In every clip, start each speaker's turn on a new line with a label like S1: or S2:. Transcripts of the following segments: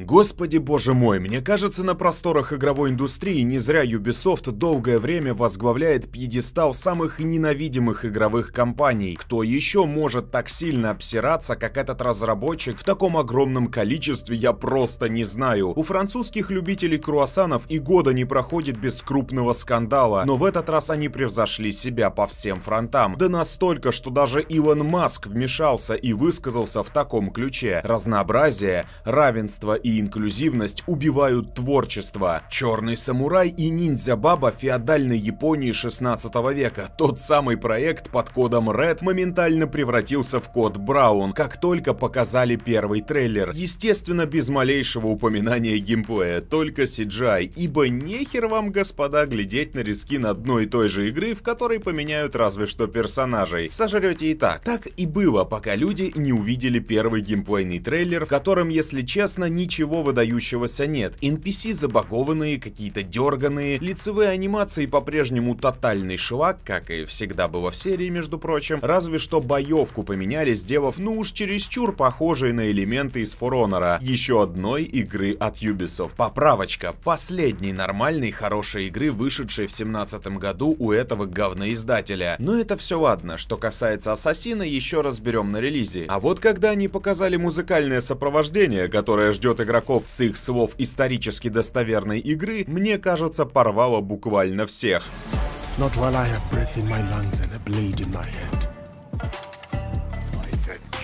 S1: Господи боже мой, мне кажется, на просторах игровой индустрии не зря Ubisoft долгое время возглавляет пьедестал самых ненавидимых игровых компаний. Кто еще может так сильно обсираться, как этот разработчик в таком огромном количестве, я просто не знаю. У французских любителей круассанов и года не проходит без крупного скандала, но в этот раз они превзошли себя по всем фронтам. Да настолько, что даже Илон Маск вмешался и высказался в таком ключе. Разнообразие, равенство и и инклюзивность убивают творчество. «Черный самурай» и «Ниндзя-баба» феодальной Японии 16 века. Тот самый проект под кодом Red моментально превратился в код Браун, как только показали первый трейлер. Естественно, без малейшего упоминания геймплея, только CGI, ибо нехер вам, господа, глядеть на рискин одной и той же игры, в которой поменяют разве что персонажей. Сожрете и так. Так и было, пока люди не увидели первый геймплейный трейлер, в котором, если честно, ничего ничего выдающегося нет. NPC забагованные, какие-то дерганые, лицевые анимации по-прежнему тотальный швак, как и всегда было в серии, между прочим, разве что боевку поменяли, сделав ну уж чересчур похожие на элементы из For Honor, еще одной игры от Ubisoft. Поправочка, последней нормальной хорошей игры, вышедшей в 17 году у этого говноиздателя. Но это все ладно, что касается Ассасина, еще разберем на релизе. А вот когда они показали музыкальное сопровождение, которое ждет перевод игроков с их слов исторически достоверной игры, мне кажется, порвало буквально всех.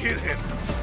S1: kill him.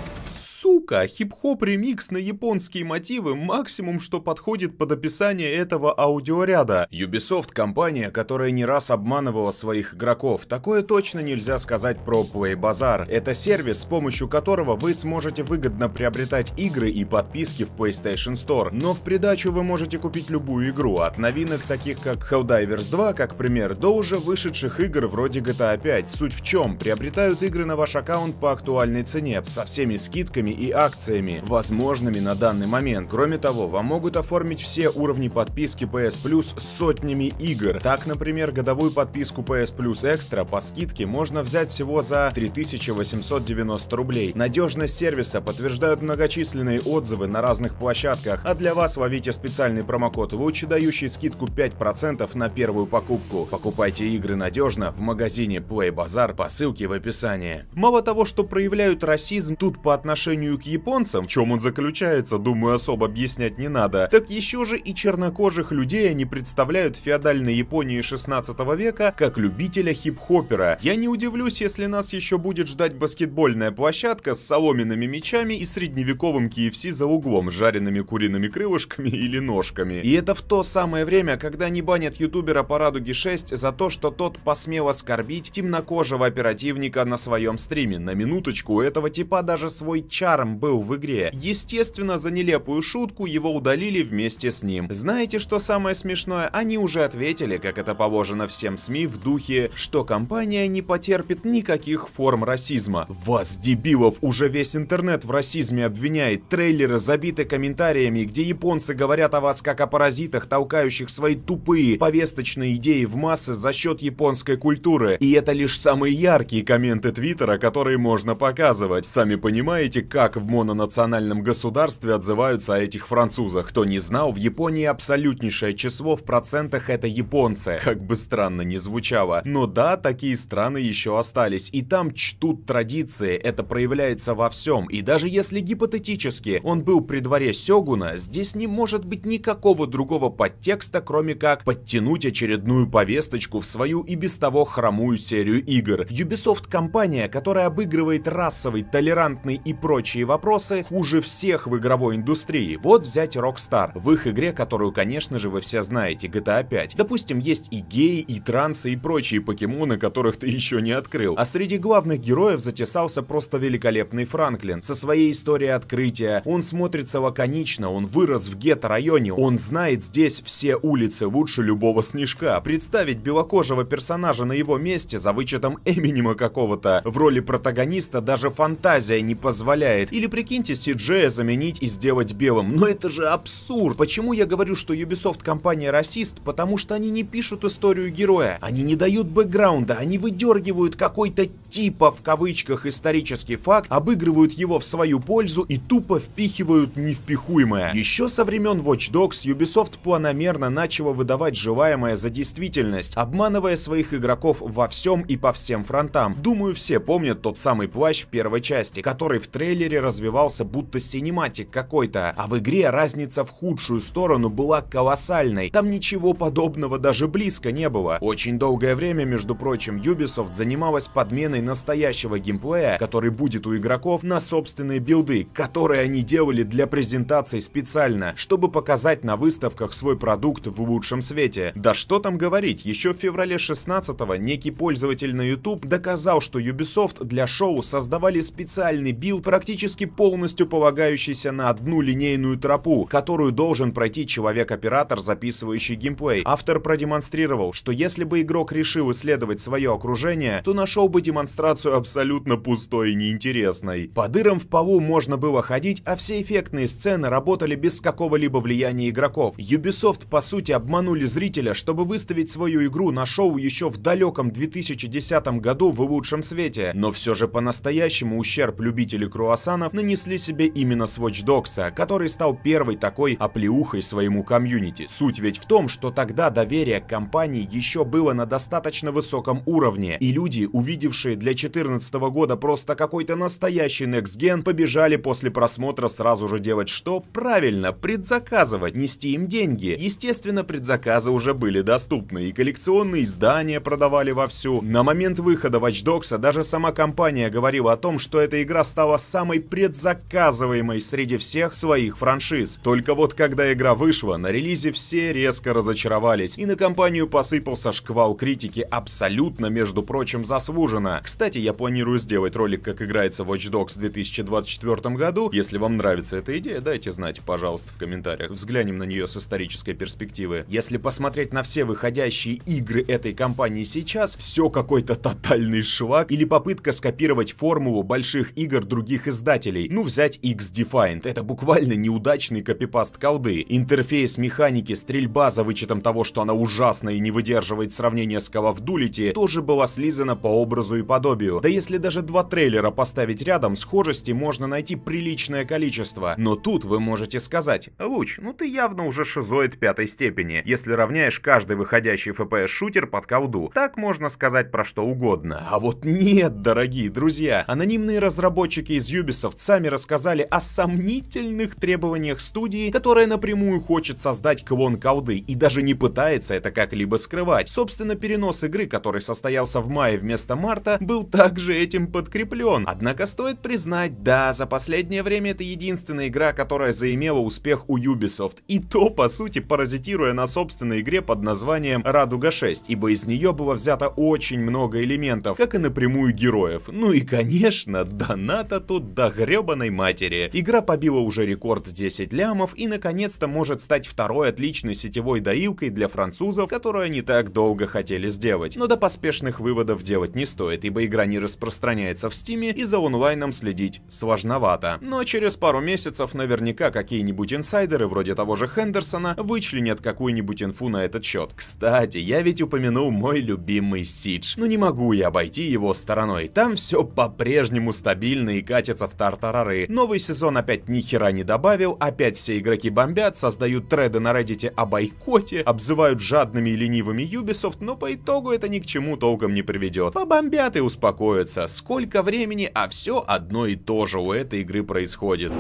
S1: Сука, хип-хоп ремикс на японские мотивы максимум, что подходит под описание этого аудиоряда. Ubisoft компания, которая не раз обманывала своих игроков. Такое точно нельзя сказать про Play Bazaar. Это сервис, с помощью которого вы сможете выгодно приобретать игры и подписки в PlayStation Store. Но в придачу вы можете купить любую игру, от новинок таких как Helldivers 2, как пример, до уже вышедших игр вроде GTA 5. Суть в чем? Приобретают игры на ваш аккаунт по актуальной цене, со всеми скидками пакетами и акциями, возможными на данный момент. Кроме того, вам могут оформить все уровни подписки PS Plus с сотнями игр. Так, например, годовую подписку PS Plus Extra по скидке можно взять всего за 3890 рублей. Надежность сервиса подтверждают многочисленные отзывы на разных площадках, а для вас ловите специальный промокод лучше, дающий скидку 5% на первую покупку. Покупайте игры надежно в магазине Play Bazaar по ссылке в описании. Мало того, что проявляют расизм, тут по отношению отношению к японцам, в чем он заключается, думаю, особо объяснять не надо, так еще же и чернокожих людей они представляют в феодальной Японии 16 века как любителя хип-хопера. Я не удивлюсь, если нас еще будет ждать баскетбольная площадка с соломенными мячами и средневековым KFC за углом с жареными куриными крылышками или ножками. И это в то самое время, когда не банят ютубера по радуге 6 за то, что тот посмел оскорбить темнокожего оперативника на своем стриме. На минуточку, у этого типа даже свой чат Макаром был в игре. Естественно, за нелепую шутку его удалили вместе с ним. Знаете, что самое смешное? Они уже ответили, как это положено всем СМИ, в духе, что компания не потерпит никаких форм расизма. Вас, дебилов, уже весь интернет в расизме обвиняет, трейлеры забиты комментариями, где японцы говорят о вас как о паразитах, толкающих свои тупые повесточные идеи в массы за счет японской культуры. И это лишь самые яркие комменты Твиттера, которые можно показывать. Сами понимаете, как как в мононациональном государстве отзываются о этих французах. Кто не знал, в Японии абсолютнейшее число в процентах это японцы. Как бы странно ни звучало. Но да, такие страны еще остались. И там чтут традиции, это проявляется во всем. И даже если гипотетически он был при дворе Сёгуна, здесь не может быть никакого другого подтекста, кроме как подтянуть очередную повесточку в свою и без того хромую серию игр. Ubisoft компания, которая обыгрывает расовый, толерантный и прочий прочие вопросы хуже всех в игровой индустрии. Вот взять Rockstar. В их игре, которую, конечно же, вы все знаете, GTA 5. Допустим, есть и геи, и трансы, и прочие покемоны, которых ты еще не открыл. А среди главных героев затесался просто великолепный Франклин. Со своей историей открытия он смотрится лаконично, он вырос в гетто-районе, он знает здесь все улицы лучше любого снежка. Представить белокожего персонажа на его месте за вычетом Эминема какого-то в роли протагониста даже фантазия не позволяет позволяет. Или прикиньте, CJ заменить и сделать белым. Но это же абсурд! Почему я говорю, что Ubisoft компания расист? Потому что они не пишут историю героя. Они не дают бэкграунда, они выдергивают какой-то типа в кавычках исторический факт, обыгрывают его в свою пользу и тупо впихивают невпихуемое. Еще со времен Watch Dogs Ubisoft планомерно начала выдавать желаемое за действительность, обманывая своих игроков во всем и по всем фронтам. Думаю, все помнят тот самый плащ в первой части, который в трейлере трейлере развивался будто синематик какой-то, а в игре разница в худшую сторону была колоссальной. Там ничего подобного даже близко не было. Очень долгое время, между прочим, Ubisoft занималась подменой настоящего геймплея, который будет у игроков, на собственные билды, которые они делали для презентации специально, чтобы показать на выставках свой продукт в лучшем свете. Да что там говорить, еще в феврале 16-го некий пользователь на YouTube доказал, что Ubisoft для шоу создавали специальный билд практически практически полностью полагающийся на одну линейную тропу, которую должен пройти человек-оператор, записывающий геймплей. Автор продемонстрировал, что если бы игрок решил исследовать свое окружение, то нашел бы демонстрацию абсолютно пустой и неинтересной. По дырам в полу можно было ходить, а все эффектные сцены работали без какого-либо влияния игроков. Ubisoft, по сути, обманули зрителя, чтобы выставить свою игру на шоу еще в далеком 2010 году в лучшем свете. Но все же по-настоящему ущерб любителей круассан пацанов нанесли себе именно с Watch Dogs, который стал первой такой оплеухой своему комьюнити. Суть ведь в том, что тогда доверие к компании еще было на достаточно высоком уровне, и люди, увидевшие для 2014 года просто какой-то настоящий Next Gen, побежали после просмотра сразу же делать что? Правильно, предзаказывать, нести им деньги. Естественно, предзаказы уже были доступны, и коллекционные издания продавали вовсю. На момент выхода Watch Dogs даже сама компания говорила о том, что эта игра стала самой самой предзаказываемой среди всех своих франшиз. Только вот когда игра вышла, на релизе все резко разочаровались, и на компанию посыпался шквал критики абсолютно, между прочим, заслуженно. Кстати, я планирую сделать ролик, как играется Watch Dogs в 2024 году. Если вам нравится эта идея, дайте знать, пожалуйста, в комментариях. Взглянем на нее с исторической перспективы. Если посмотреть на все выходящие игры этой компании сейчас, все какой-то тотальный швак или попытка скопировать формулу больших игр других издателей создателей. Ну взять X-Defiant, это буквально неудачный копипаст колды. Интерфейс, механики, стрельба за вычетом того, что она ужасна и не выдерживает сравнения с Call of Duty, тоже была слизана по образу и подобию. Да если даже два трейлера поставить рядом, схожести можно найти приличное количество. Но тут вы можете сказать, Луч, ну ты явно уже шизоид пятой степени, если равняешь каждый выходящий FPS-шутер под колду. Так можно сказать про что угодно. А вот нет, дорогие друзья, анонимные разработчики из Ubisoft Ubisoft сами рассказали о сомнительных требованиях студии, которая напрямую хочет создать клон колды и даже не пытается это как-либо скрывать. Собственно, перенос игры, который состоялся в мае вместо марта, был также этим подкреплен. Однако стоит признать, да, за последнее время это единственная игра, которая заимела успех у Ubisoft. И то, по сути, паразитируя на собственной игре под названием «Радуга 6», ибо из нее было взято очень много элементов, как и напрямую героев. Ну и, конечно, доната тут до гребаной матери. Игра побила уже рекорд 10 лямов и наконец-то может стать второй отличной сетевой доилкой для французов, которую они так долго хотели сделать. Но до поспешных выводов делать не стоит, ибо игра не распространяется в стиме и за онлайном следить сложновато. Но через пару месяцев наверняка какие-нибудь инсайдеры вроде того же Хендерсона вычленят какую-нибудь инфу на этот счет. Кстати, я ведь упомянул мой любимый Сидж. Но ну не могу я обойти его стороной. Там все по-прежнему стабильно и катится сердцев Тартарары. Новый сезон опять ни хера не добавил, опять все игроки бомбят, создают треды на Reddit о бойкоте, обзывают жадными и ленивыми Ubisoft, но по итогу это ни к чему толком не приведет. Побомбят и успокоятся. Сколько времени, а все одно и то же у этой игры происходит.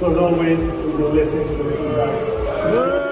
S1: So as always, we'll be listening to the feedbacks.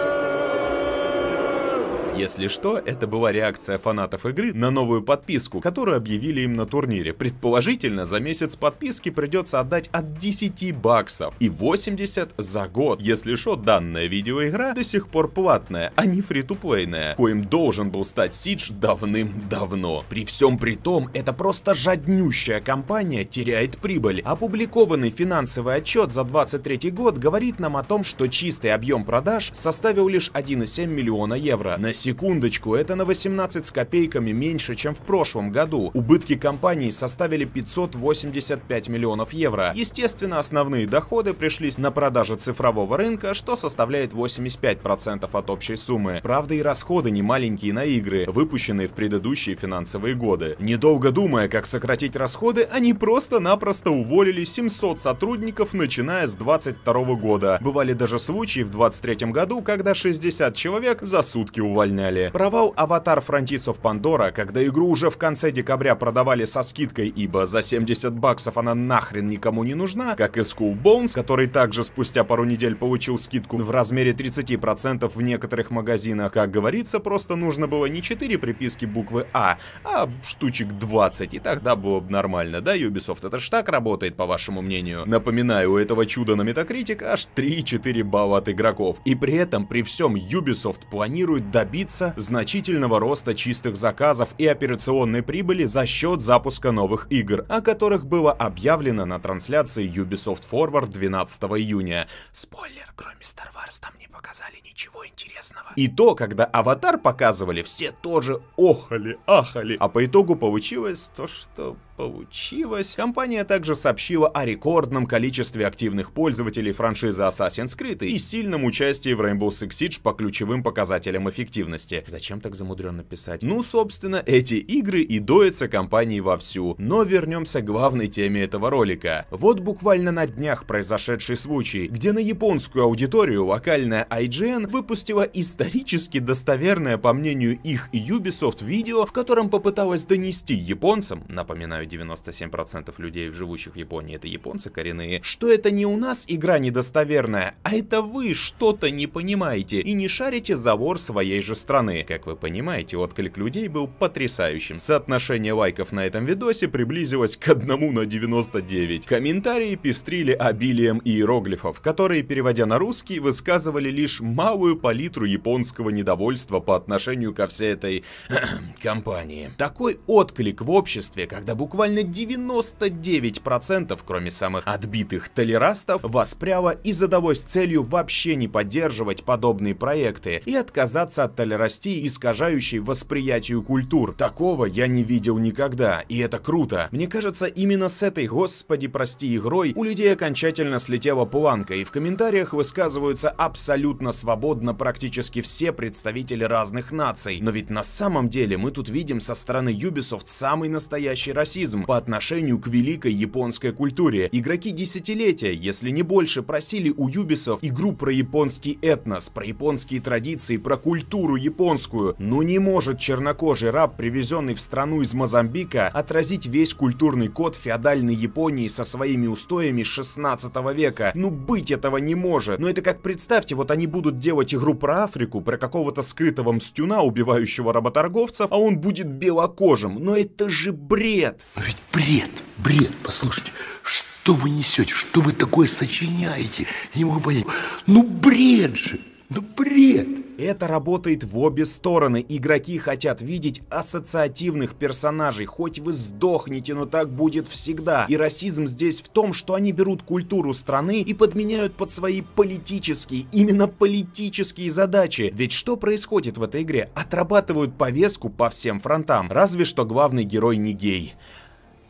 S1: Если что, это была реакция фанатов игры на новую подписку, которую объявили им на турнире. Предположительно, за месяц подписки придется отдать от 10 баксов и 80 за год. Если что, данная видеоигра до сих пор платная, а не фри-туплейная, коим должен был стать Сидж давным-давно. При всем при том, это просто жаднющая компания теряет прибыль. Опубликованный финансовый отчет за 23 год говорит нам о том, что чистый объем продаж составил лишь 1,7 миллиона евро. На сегодня Секундочку, это на 18 с копейками меньше, чем в прошлом году. Убытки компании составили 585 миллионов евро. Естественно, основные доходы пришлись на продажи цифрового рынка, что составляет 85% от общей суммы. Правда и расходы не маленькие на игры, выпущенные в предыдущие финансовые годы. Недолго думая, как сократить расходы, они просто-напросто уволили 700 сотрудников, начиная с 22 года. Бывали даже случаи в 23 году, когда 60 человек за сутки увольняли увольняли. Провал «Аватар Франтисов Пандора», когда игру уже в конце декабря продавали со скидкой, ибо за 70 баксов она нахрен никому не нужна, как и Skull Bones, который также спустя пару недель получил скидку в размере 30% в некоторых магазинах. Как говорится, просто нужно было не 4 приписки буквы А, а штучек 20, и тогда было бы нормально, да, Ubisoft? Это ж так работает, по вашему мнению? Напоминаю, у этого чуда на Metacritic аж 3-4 балла от игроков. И при этом, при всем, Ubisoft планирует добиться добиться значительного роста чистых заказов и операционной прибыли за счет запуска новых игр, о которых было объявлено на трансляции Ubisoft Forward 12 июня. Спойлер, кроме Star Wars там не показали ничего интересного. И то, когда Аватар показывали, все тоже охали, ахали. А по итогу получилось то, что получилось. Компания также сообщила о рекордном количестве активных пользователей франшизы Assassin's Creed и сильном участии в Rainbow Six Siege по ключевым показателям эффективности. Зачем так замудренно писать? Ну, собственно, эти игры и доятся компании вовсю. Но вернемся к главной теме этого ролика. Вот буквально на днях произошедший случай, где на японскую аудиторию локальная IGN выпустила исторически достоверное, по мнению их и Ubisoft, видео, в котором попыталась донести японцам, напоминаю, знаю, 97% людей, живущих в Японии, это японцы коренные, что это не у нас игра недостоверная, а это вы что-то не понимаете и не шарите за вор своей же страны. Как вы понимаете, отклик людей был потрясающим. Соотношение лайков на этом видосе приблизилось к одному на 99. Комментарии пестрили обилием иероглифов, которые, переводя на русский, высказывали лишь малую палитру японского недовольства по отношению ко всей этой компании. Такой отклик в обществе, когда буквально буквально 99%, кроме самых отбитых толерастов, воспряло и за целью вообще не поддерживать подобные проекты и отказаться от толерастии, искажающей восприятию культур. Такого я не видел никогда, и это круто. Мне кажется, именно с этой «Господи, прости» игрой у людей окончательно слетела планка, и в комментариях высказываются абсолютно свободно практически все представители разных наций. Но ведь на самом деле мы тут видим со стороны Ubisoft самый настоящий расизм, патриотизм по отношению к великой японской культуре. Игроки десятилетия, если не больше, просили у Юбисов игру про японский этнос, про японские традиции, про культуру японскую. Но не может чернокожий раб, привезенный в страну из Мозамбика, отразить весь культурный код феодальной Японии со своими устоями 16 века. Ну быть этого не может. Но это как представьте, вот они будут делать игру про Африку, про какого-то скрытого мстюна, убивающего работорговцев, а он будет белокожим. Но это же бред! Но ведь бред, бред, послушайте, что вы несете, что вы такое сочиняете? Я не могу понять. Ну бред же, ну бред. Это работает в обе стороны. Игроки хотят видеть ассоциативных персонажей. Хоть вы сдохните, но так будет всегда. И расизм здесь в том, что они берут культуру страны и подменяют под свои политические, именно политические задачи. Ведь что происходит в этой игре? Отрабатывают повестку по всем фронтам. Разве что главный герой не гей.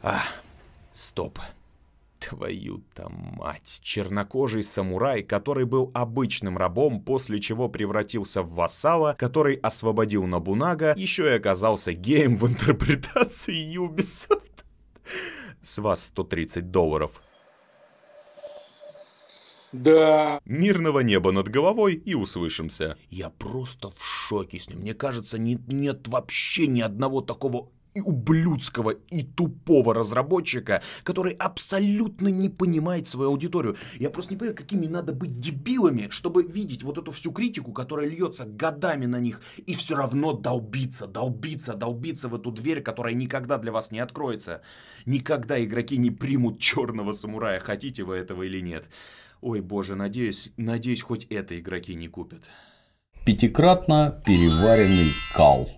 S1: А, стоп. Твою-то мать! Чернокожий самурай, который был обычным рабом, после чего превратился в вассала, который освободил Набунага, еще и оказался геем в интерпретации Ubisoft. С вас 130 долларов. Да. Мирного неба над головой и услышимся. Я просто в шоке с ним. Мне кажется, не, нет вообще ни одного такого и ублюдского, и тупого разработчика, который абсолютно не понимает свою аудиторию. Я просто не понимаю, какими надо быть дебилами, чтобы видеть вот эту всю критику, которая льется годами на них, и все равно долбиться, долбиться, долбиться в эту дверь, которая никогда для вас не откроется. Никогда игроки не примут черного самурая, хотите вы этого или нет. Ой, боже, надеюсь, надеюсь, хоть это игроки не купят. Пятикратно переваренный кал.